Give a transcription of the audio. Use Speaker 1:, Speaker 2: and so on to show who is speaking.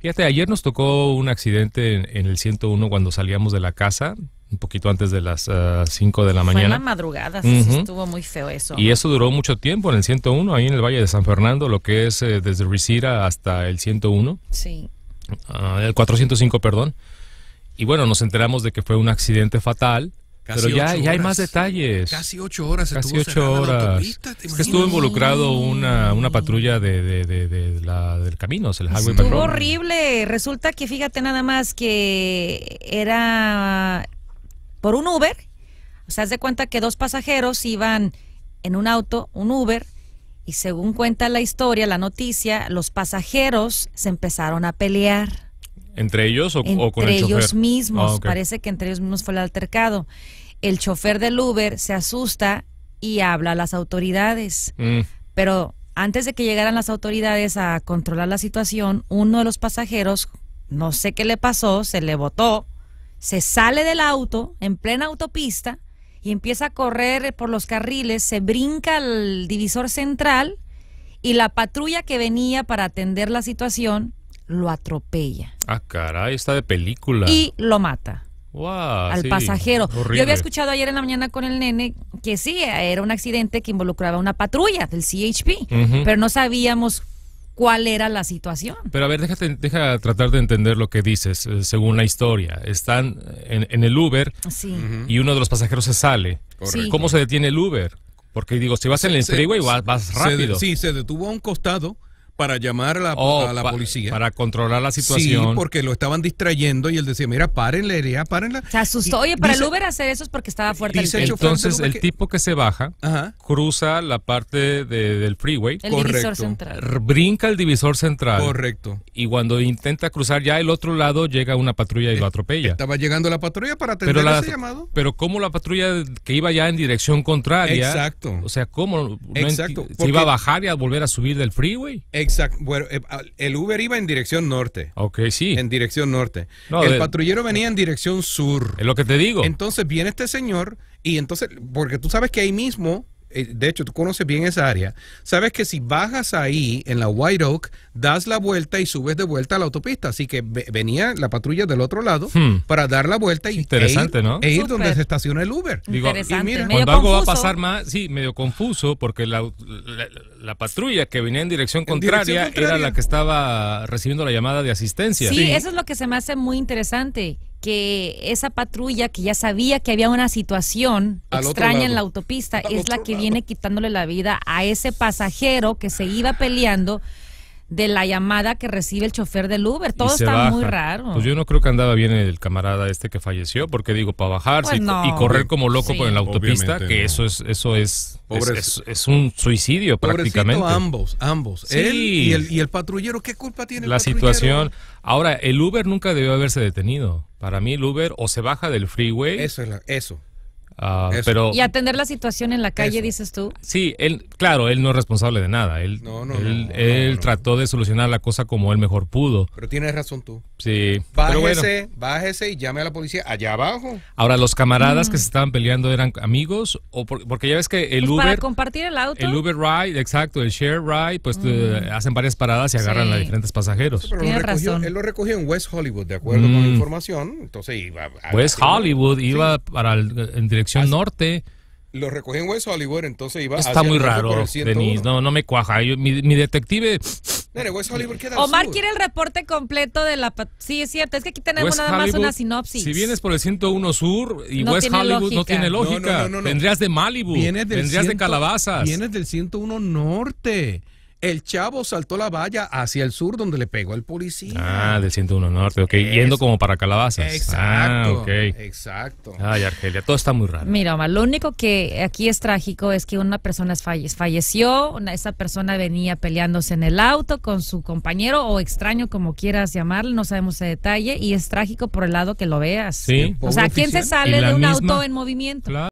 Speaker 1: Fíjate, ayer nos tocó un accidente en, el 101 cuando salíamos de la casa, un poquito antes de las 5 ah, de la mañana. Fue
Speaker 2: madrugada, sí, estuvo muy feo eso. Y
Speaker 1: eso duró mucho tiempo en el 101, ahí en el Valle de San Fernando, lo que es eh, desde Risira hasta el 101. Sí. Ah, el 405, perdón. Y bueno, nos enteramos de que fue un accidente fatal pero ya, hay más detalles. Casi
Speaker 3: ocho horas. Casi estuvo ocho horas. estuvo
Speaker 1: involucrado una, patrulla de, de, la, del camino, el Highway Estuvo
Speaker 2: horrible. Resulta que fíjate nada más que era por un Uber. O sea, haz de cuenta que dos pasajeros iban en un auto, un Uber, y según cuenta la historia, la noticia, los pasajeros se empezaron a pelear.
Speaker 1: ¿Entre ellos o, entre con el ellos mismos. Ah, Parece
Speaker 2: que entre ellos mismos fue el altercado. El chofer del Uber se asusta y habla a las autoridades. Mm. Pero antes de que llegaran las autoridades a controlar la situación, uno de los pasajeros, no sé qué le pasó, se le botó, se sale del auto en plena autopista y empieza a correr por los carriles, se brinca al divisor central y la patrulla que venía para atender la situación lo atropella.
Speaker 1: Ah, caray, está de película. Y
Speaker 2: lo mata.
Speaker 1: al pasajero. Yo había escuchado
Speaker 2: ayer en la mañana con el nene que sí, era un accidente que involucraba una patrulla del CHP, pero no sabíamos cuál era la situación.
Speaker 1: Pero a ver, déjate, deja tratar de entender lo que dices, eh, según la historia. Están en, el Uber y uno de los pasajeros se sale. ¿Cómo se detiene el Uber? Porque digo, si vas en el freeway, vas, vas rápido. sí,
Speaker 3: se detuvo a un costado para llamar a la, oh, policía. Para controlar la situación. Sí, porque lo estaban distrayendo y él decía, mira, párenle, ya, párenla.
Speaker 2: Se asustó. Oye, para el Uber hacer eso es porque estaba fuerte Entonces, el tipo
Speaker 3: que se baja, cruza la parte
Speaker 1: del freeway. El Brinca el divisor central. Correcto. Y cuando intenta cruzar ya el otro lado, llega una patrulla y lo eh, atropella.
Speaker 3: Estaba llegando la patrulla para atender ese llamado.
Speaker 1: Pero como la patrulla que iba ya en dirección contraria. Exacto. O sea, ¿cómo? Exacto. se iba a
Speaker 3: bajar y a volver a subir del freeway. Exacto. Eh, el Uber iba en dirección norte. Ok, sí. En dirección norte. el patrullero venía en dirección sur. Es lo que te digo. Entonces viene este señor y entonces, porque tú sabes que ahí mismo eh, de hecho, tú conoces bien esa área, sabes que si bajas ahí en la White Oak, das la vuelta y subes de vuelta a la autopista. Así que venía la patrulla del otro lado hmm. para dar la vuelta y Interesante, e ir, e donde se estaciona el Uber. Y mira, cuando algo va a pasar
Speaker 1: más, sí, medio confuso, porque la, patrulla que venía en dirección, contraria, era la que estaba recibiendo la llamada de asistencia. sí, eso
Speaker 2: es lo que se me hace muy interesante que esa patrulla que ya sabía que había una situación extraña en la autopista es la que viene quitándole la vida a ese pasajero que se iba peleando de la llamada que recibe el chofer del Uber. Todo está muy raro. Pues yo
Speaker 1: no creo que andaba bien el camarada este que falleció, porque digo, para bajarse pues y, correr como loco con por la autopista, que eso es eso es es, es, un suicidio prácticamente. ambos, ambos. Él y el,
Speaker 3: patrullero, ¿qué culpa tiene el La situación.
Speaker 1: Ahora, el Uber nunca debió haberse detenido. Para mí el Uber o se baja del freeway. Eso es la, eso. Ah, y
Speaker 2: atender la situación en la calle, dices tú.
Speaker 1: Sí, él, claro, él no es responsable de nada. Él, él, trató de solucionar la cosa como él mejor pudo. Pero
Speaker 3: tienes razón tú.
Speaker 1: Sí. Bájese,
Speaker 3: bájese y llame a la policía allá abajo.
Speaker 1: Ahora, los camaradas mm. que se estaban peleando eran amigos, o porque ya ves que el pues Uber.
Speaker 2: compartir el auto. El
Speaker 1: Uber Ride, exacto, el Share Ride, pues mm. hacen varias paradas y agarran a diferentes pasajeros. lo razón.
Speaker 3: Él lo recogió en West Hollywood, de acuerdo con la mm. información. Entonces iba. West Hollywood iba
Speaker 1: para el, en dirección norte.
Speaker 3: Lo recogen hueso a Oliver, entonces iba Está muy raro, Denise.
Speaker 1: No, no me cuaja. mi, mi, detective.
Speaker 2: West Hollywood queda Omar quiere el reporte completo de la. Sí, es cierto. Es que aquí tenemos nada más una sinopsis. Si
Speaker 1: vienes por el 101 Sur y no West Hollywood no tiene lógica. No, Vendrías de Malibu. Vienes vendrías de Calabazas. Vienes
Speaker 3: del 101 Norte. El chavo saltó la valla hacia el sur donde le pegó el policía.
Speaker 1: Ah, del 101 Norte, ok. Yendo como para Calabazas. Exacto. Ah, exacto. Ay, Argelia, todo está muy raro.
Speaker 2: Mira, Omar, lo único que aquí es trágico es que una persona falleció, una, esa persona venía peleándose en el auto con su compañero o extraño, como quieras llamarle, no sabemos ese detalle, y es trágico por el lado que lo veas. Sí. O sea, ¿quién se sale de un auto en movimiento?
Speaker 1: Claro.